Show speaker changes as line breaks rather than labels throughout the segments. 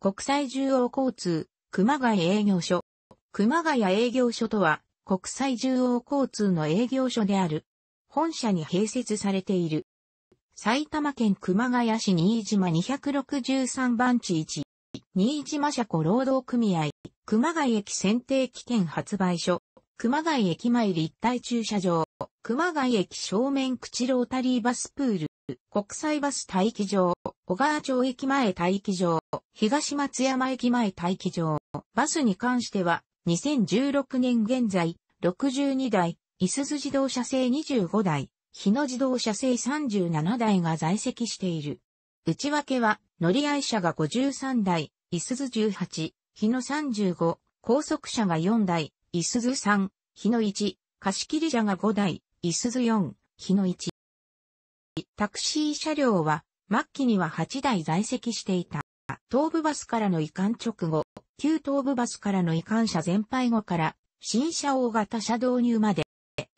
国際中央交通、熊谷営業所。熊谷営業所とは、国際中央交通の営業所である。本社に併設されている。埼玉県熊谷市新島263番地1、新島車庫労働組合、熊谷駅選定危券発売所、熊谷駅前立体駐車場、熊谷駅正面口ロータリーバスプール、国際バス待機場、小川町駅前待機場、東松山駅前待機場、バスに関しては、2016年現在、62台、いすず自動車制25台、日野自動車制37台が在籍している。内訳は、乗り合い車が53台、いすず18、日野35、高速車が4台、いすず3、日野1、貸切車が5台、いすず4、日野1。タクシー車両は、末期には8台在籍していた。東部バスからの移管直後、旧東部バスからの移管車全廃後から、新車大型車導入まで、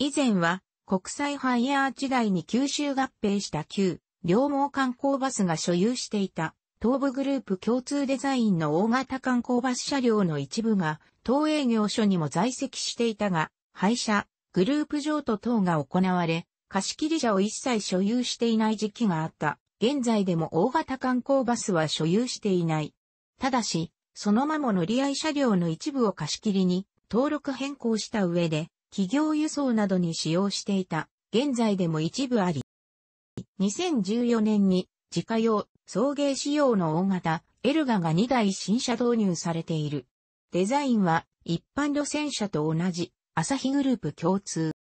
以前は国際ハイヤー時代に吸収合併した旧、両毛観光バスが所有していた、東部グループ共通デザインの大型観光バス車両の一部が、東営業所にも在籍していたが、廃車、グループ譲渡等が行われ、貸切車を一切所有していない時期があった。現在でも大型観光バスは所有していない。ただし、そのまま乗り合い車両の一部を貸し切りに登録変更した上で、企業輸送などに使用していた、現在でも一部あり。2014年に自家用、送迎仕様の大型、エルガが2台新車導入されている。デザインは一般路線車と同じ、朝日グループ共通。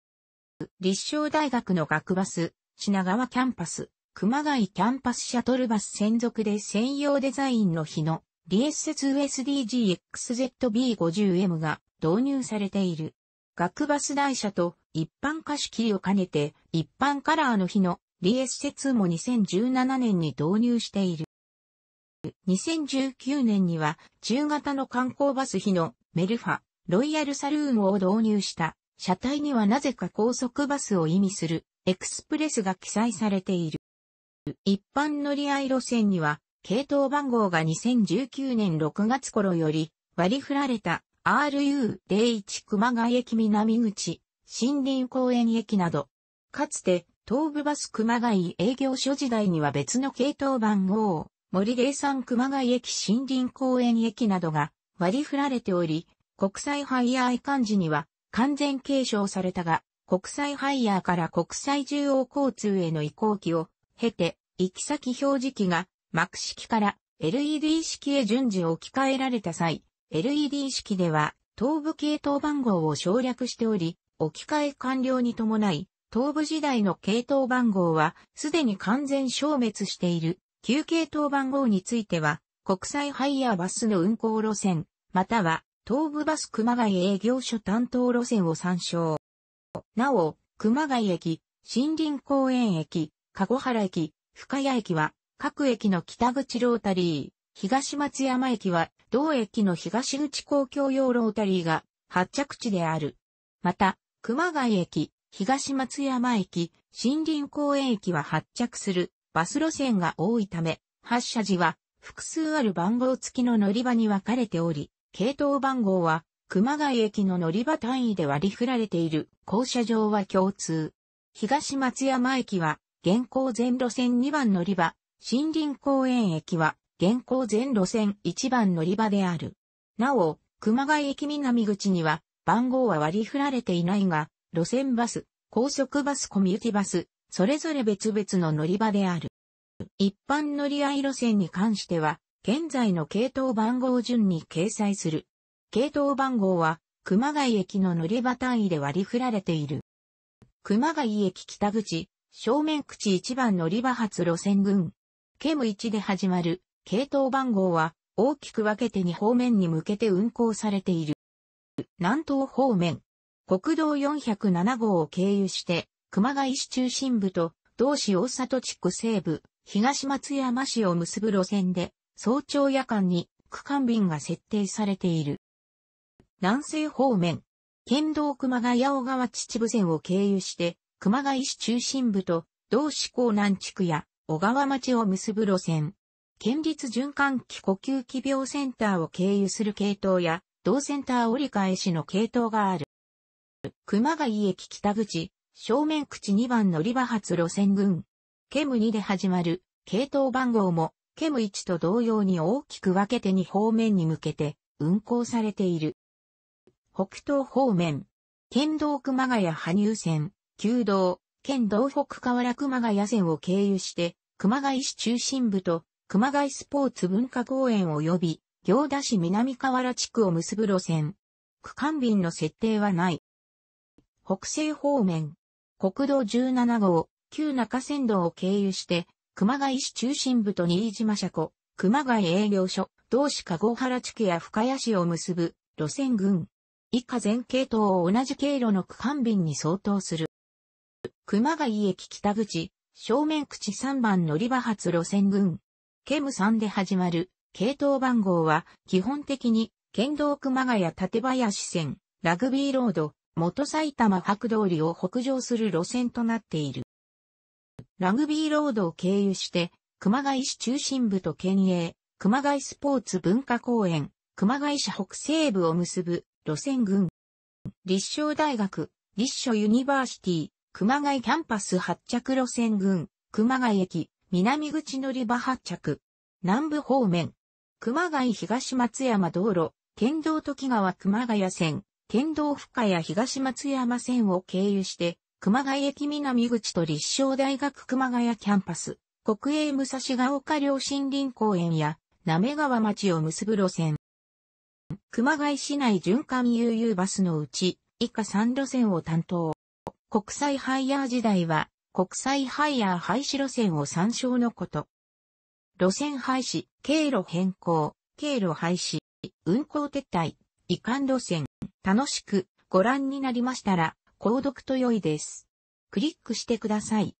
立正大学の学バス、品川キャンパス、熊谷キャンパスシャトルバス専属で専用デザインの日のリエッセ 2SDGXZB50M が導入されている。学バス台車と一般貸し切りを兼ねて一般カラーの日のリエッセ2も2017年に導入している。2019年には中型の観光バス日のメルファ、ロイヤルサルーンを導入した車体にはなぜか高速バスを意味するエクスプレスが記載されている。一般乗り合い路線には、系統番号が2019年6月頃より割り振られた RU01 熊谷駅南口、森林公園駅など、かつて東武バス熊谷営業所時代には別の系統番号森霊山熊谷駅森林公園駅などが割り振られており、国際ハイヤー漢字には完全継承されたが、国際ハイヤーから国際中央交通への移行期を経て、行き先表示器が、幕式から LED 式へ順次置き換えられた際、LED 式では、東部系統番号を省略しており、置き換え完了に伴い、東部時代の系統番号は、すでに完全消滅している。旧系統番号については、国際ハイヤーバスの運行路線、または、東部バス熊谷営業所担当路線を参照。なお、熊谷駅、森林公園駅、籠原駅、深谷駅は、各駅の北口ロータリー、東松山駅は、同駅の東口公共用ロータリーが発着地である。また、熊谷駅、東松山駅、森林公園駅は発着するバス路線が多いため、発車時は複数ある番号付きの乗り場に分かれており、系統番号は熊谷駅の乗り場単位で割り振られている。降車場は共通。東松山駅は現行全路線2番乗り場、森林公園駅は、現行全路線1番乗り場である。なお、熊谷駅南口には、番号は割り振られていないが、路線バス、高速バスコミュニティバス、それぞれ別々の乗り場である。一般乗り合い路線に関しては、現在の系統番号順に掲載する。系統番号は、熊谷駅の乗り場単位で割り振られている。熊谷駅北口、正面口一番乗り場発路線群。ケム1で始まる、系統番号は、大きく分けて2方面に向けて運行されている。南東方面、国道407号を経由して、熊谷市中心部と、同市大里地区西部、東松山市を結ぶ路線で、早朝夜間に区間便が設定されている。南西方面、県道熊谷小川秩父線を経由して、熊谷市中心部と同市港南地区や小川町を結ぶ路線。県立循環器呼吸器病センターを経由する系統や、同センター折り返しの系統がある。熊谷駅北口、正面口2番乗り場発路線群。ケム2で始まる系統番号も、ケム1と同様に大きく分けて2方面に向けて運行されている。北東方面。県道熊谷羽生線。旧道、県道北河原熊谷線を経由して、熊谷市中心部と熊谷スポーツ文化公園及び行田市南河原地区を結ぶ路線。区間便の設定はない。北西方面、国道17号、旧中山道を経由して、熊谷市中心部と新島車庫、熊谷営業所、同市籠原地区や深谷市を結ぶ路線群。以下全系統を同じ経路の区間便に相当する。熊谷駅北口、正面口3番乗り場発路線群。ケム3で始まる、系統番号は、基本的に、県道熊谷立林線、ラグビーロード、元埼玉白通りを北上する路線となっている。ラグビーロードを経由して、熊谷市中心部と県営、熊谷スポーツ文化公園、熊谷市北西部を結ぶ路線群。立正大学、立正ユニバーシティ、熊谷キャンパス発着路線群、熊谷駅、南口乗り場発着、南部方面、熊谷東松山道路、県道時川熊谷線、県道深谷東松山線を経由して、熊谷駅南口と立正大学熊谷キャンパス、国営武蔵ヶ丘両森林公園や、滑川町を結ぶ路線。熊谷市内循環悠々バスのうち、以下3路線を担当。国際ハイヤー時代は、国際ハイヤー廃止路線を参照のこと。路線廃止、経路変更、経路廃止、運行撤退、移管路線、楽しくご覧になりましたら、購読と良いです。クリックしてください。